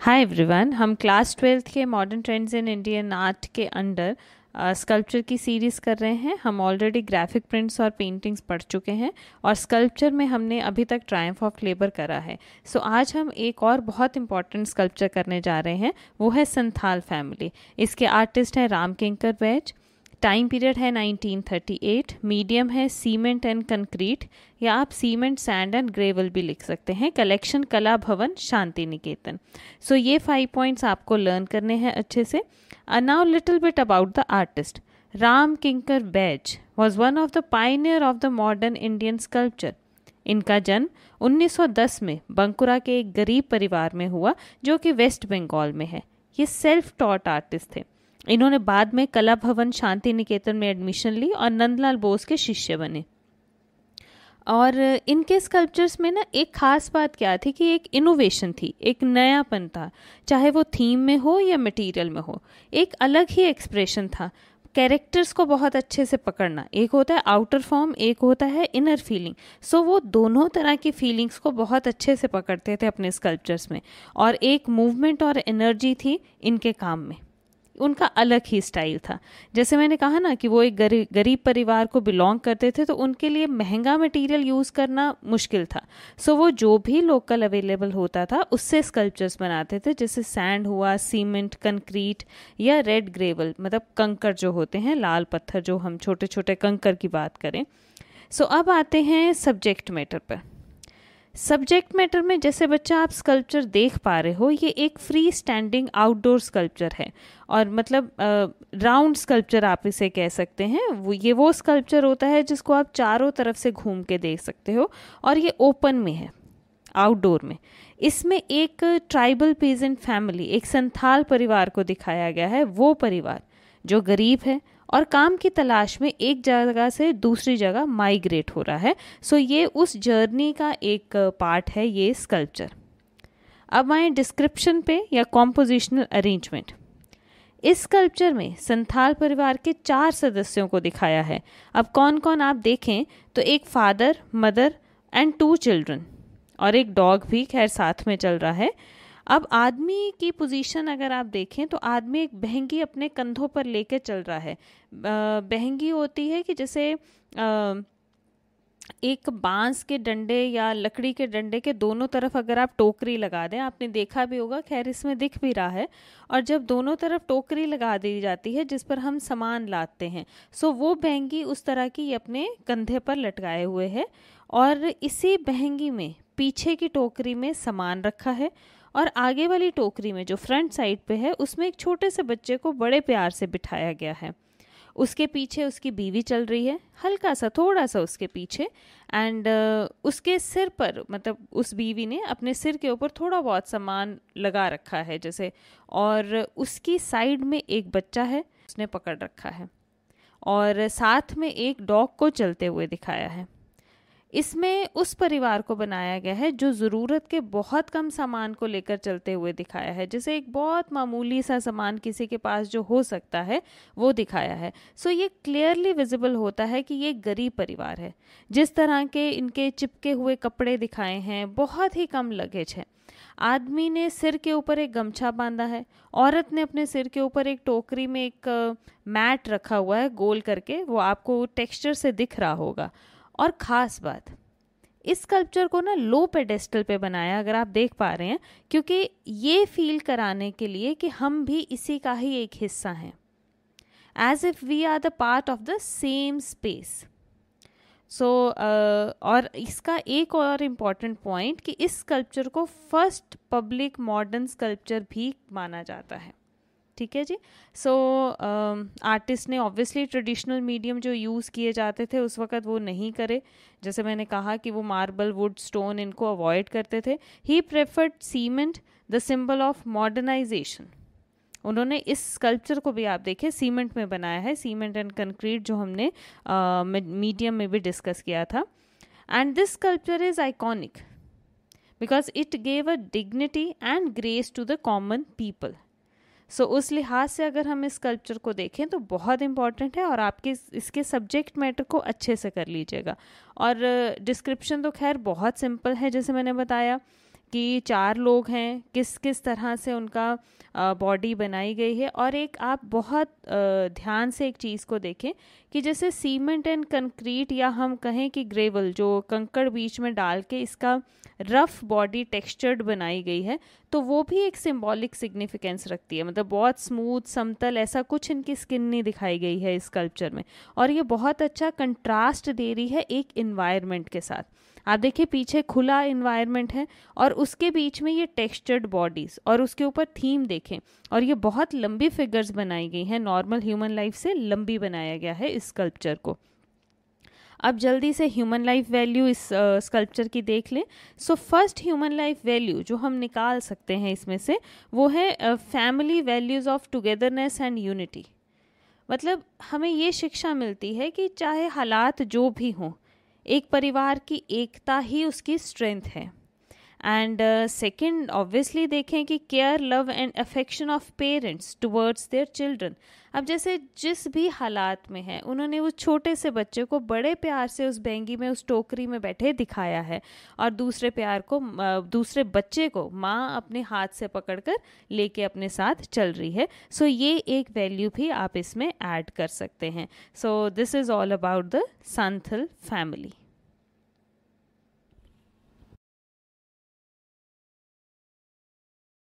हाय everyone हम class twelfth के modern trends in Indian art के अंडर स्कल्पचर uh, की सीरीज़ कर रहे हैं हम ऑलरेडी ग्राफिक प्रिंट्स और पेंटिंग्स पढ़ चुके हैं और स्कल्पचर में हमने अभी तक ट्रायम्फ ऑफ लेबर करा है सो so, आज हम एक और बहुत इंपॉर्टेंट स्कल्पचर करने जा रहे हैं वो है संथाल फैमिली इसके आर्टिस्ट हैं राम किंकर वैज टाइम पीरियड है 1938 मीडियम है सीमेंट एंड कंक्रीट या आप सीमेंट सैंड एंड ग्रेवल भी लिख सकते हैं collection Kala Bhavan Shantiniketan so so, ये फाइव पॉइंट्स आपको लर्न करने हैं अच्छे से now little bit about the artist Ram Kinkar Baij was one of the pioneer of the modern Indian sculpture इनका जन्म 1910 में बंकुरा के एक गरीब परिवार में हुआ जो कि वेस्ट बंगाल में है ये सेल्फ टॉट आर्टिस्ट थे इन्होंने बाद में कला भवन शांति निकेतन में एडमिशन ली और नंदलाल बोस के शिष्य बने और इनके स्कल्पचर्स में ना एक खास बात क्या थी कि एक इनोवेशन थी एक नयापन था चाहे वो थीम में हो या मटेरियल में हो एक अलग ही एक्सप्रेशन था कैरेक्टर्स को बहुत अच्छे से पकड़ना एक होता है आउटर फॉर्म एक होता है इनर फीलिंग सो वो दोनों तरह की फीलिंग्स को बहुत अच्छे से पकड़ते थे अपने स्कल्पचर्स में और एक मूवमेंट और एनर्जी थी इनके काम में उनका अलग ही स्टाइल था जैसे मैंने कहा ना कि वो एक गरी, गरीब परिवार को बिलोंग करते थे तो उनके लिए महंगा मटेरियल यूज़ करना मुश्किल था सो वो जो भी लोकल अवेलेबल होता था उससे स्कल्पचर्स बनाते थे जैसे सैंड हुआ सीमेंट कंक्रीट या रेड ग्रेवल मतलब कंकर जो होते हैं लाल पत्थर जो हम छोटे छोटे कंकर की बात करें सो so अब आते हैं सब्जेक्ट मैटर पर सब्जेक्ट मैटर में जैसे बच्चा आप स्कल्पचर देख पा रहे हो ये एक फ्री स्टैंडिंग आउटडोर स्कल्पचर है और मतलब राउंड स्कल्पचर आप इसे कह सकते हैं वो ये वो स्कल्पचर होता है जिसको आप चारों तरफ से घूम के देख सकते हो और ये ओपन में है आउटडोर में इसमें एक ट्राइबल पीजेंट फैमिली एक संथाल परिवार को दिखाया गया है वो परिवार जो गरीब है और काम की तलाश में एक जगह से दूसरी जगह माइग्रेट हो रहा है सो ये उस जर्नी का एक पार्ट है ये स्कल्पचर अब आए डिस्क्रिप्शन पे या कॉम्पोजिशनल अरेंजमेंट इस स्कल्पचर में संथाल परिवार के चार सदस्यों को दिखाया है अब कौन कौन आप देखें तो एक father mother and two children और एक डॉग भी खैर साथ में चल रहा है अब आदमी की पोजीशन अगर आप देखें तो आदमी एक बहंगी अपने कंधों पर लेके चल रहा है बहंगी होती है कि जैसे एक बांस के डंडे या लकड़ी के डंडे के दोनों तरफ अगर आप टोकरी लगा दें आपने देखा भी होगा खैर इसमें दिख भी रहा है और जब दोनों तरफ टोकरी लगा दी जाती है जिस पर हम सामान लादते हैं सो वो बहंगी उस तरह की अपने कंधे पर लटकाए हुए है और इसी बहंगी में पीछे की टोकरी में सामान रखा है और आगे वाली टोकरी में जो फ्रंट साइड पे है उसमें एक छोटे से बच्चे को बड़े प्यार से बिठाया गया है उसके पीछे उसकी बीवी चल रही है हल्का सा थोड़ा सा उसके पीछे एंड uh, उसके सिर पर मतलब उस बीवी ने अपने सिर के ऊपर थोड़ा बहुत सामान लगा रखा है जैसे और उसकी साइड में एक बच्चा है उसने पकड़ रखा है और साथ में एक डॉग को चलते हुए दिखाया है इसमें उस परिवार को बनाया गया है जो ज़रूरत के बहुत कम सामान को लेकर चलते हुए दिखाया है जैसे एक बहुत मामूली सा सामान किसी के पास जो हो सकता है वो दिखाया है सो ये क्लियरली विजिबल होता है कि ये गरीब परिवार है जिस तरह के इनके चिपके हुए कपड़े दिखाए हैं बहुत ही कम लगेज है आदमी ने सिर के ऊपर एक गमछा बांधा है औरत ने अपने सिर के ऊपर एक टोकरी में एक मैट रखा हुआ है गोल करके वो आपको टेक्सचर से दिख रहा होगा और ख़ास बात इस स्कल्पचर को ना लो पेडेस्टल पे बनाया अगर आप देख पा रहे हैं क्योंकि ये फील कराने के लिए कि हम भी इसी का ही एक हिस्सा हैं as if we are the part of the same space so और इसका एक और इम्पॉर्टेंट पॉइंट कि इस स्कल्पचर को फर्स्ट पब्लिक मॉडर्न स्कल्पचर भी माना जाता है ठीक है जी सो आर्टिस्ट um, ने ऑब्वियसली ट्रेडिशनल मीडियम जो यूज़ किए जाते थे उस वक्त वो नहीं करे जैसे मैंने कहा कि वो मार्बल वुड स्टोन इनको अवॉइड करते थे ही preferred cement the symbol of modernization उन्होंने इस स्कल्पचर को भी आप देखें सीमेंट में बनाया है सीमेंट एंड कंक्रीट जो हमने मीडियम uh, में भी डिस्कस किया था and this sculpture is iconic because it gave a dignity and grace to the common people so so, उस लिहाज से अगर हम इस स्कल्पचर को देखें तो बहुत इंपॉर्टेंट है और आपके इसके सब्जेक्ट मैटर को अच्छे से कर लीजिएगा और डिस्क्रिप्शन तो खैर बहुत सिंपल है जैसे मैंने बताया कि चार लोग हैं किस किस तरह से उनका बॉडी बनाई गई है और एक आप बहुत ध्यान से एक चीज़ को देखें कि जैसे सीमेंट एंड कंक्रीट या हम कहें कि ग्रेवल जो कंकड़ बीच में डाल के इसका रफ बॉडी टेक्सचर्ड बनाई गई है तो वो भी एक सिम्बॉलिक सिग्निफिकेंस रखती है मतलब बहुत स्मूथ समतल ऐसा कुछ इनकी स्किन नहीं दिखाई गई है इस कल्पचर में और ये बहुत अच्छा कंट्रास्ट दे रही है एक इन्वायरमेंट के साथ आप देखिए पीछे खुला इन्वायरमेंट है और उसके बीच में ये टेक्सचर्ड बॉडीज़ और उसके ऊपर थीम देखें और ये बहुत लंबी फिगर्स बनाई गई हैं नॉर्मल ह्यूमन लाइफ से लंबी बनाया गया है इस स्कल्पचर को अब जल्दी से ह्यूमन लाइफ वैल्यू इस स्कल्पचर uh, की देख लें so first human life value जो हम निकाल सकते हैं इसमें से वो है family values of togetherness and unity मतलब हमें ये शिक्षा मिलती है कि चाहे हालात जो भी हों एक परिवार की एकता ही उसकी स्ट्रेंथ है एंड सेकेंड ऑब्वियसली देखें कि care love and affection of parents towards their children अब जैसे जिस भी हालात में है उन्होंने उस छोटे से बच्चे को बड़े प्यार से उस बेंगी में उस टोकरी में बैठे दिखाया है और दूसरे प्यार को दूसरे बच्चे को माँ अपने हाथ से पकड़कर लेके अपने साथ चल रही है सो so ये एक वैल्यू भी आप इसमें ऐड कर सकते हैं so this is all about the Santhal family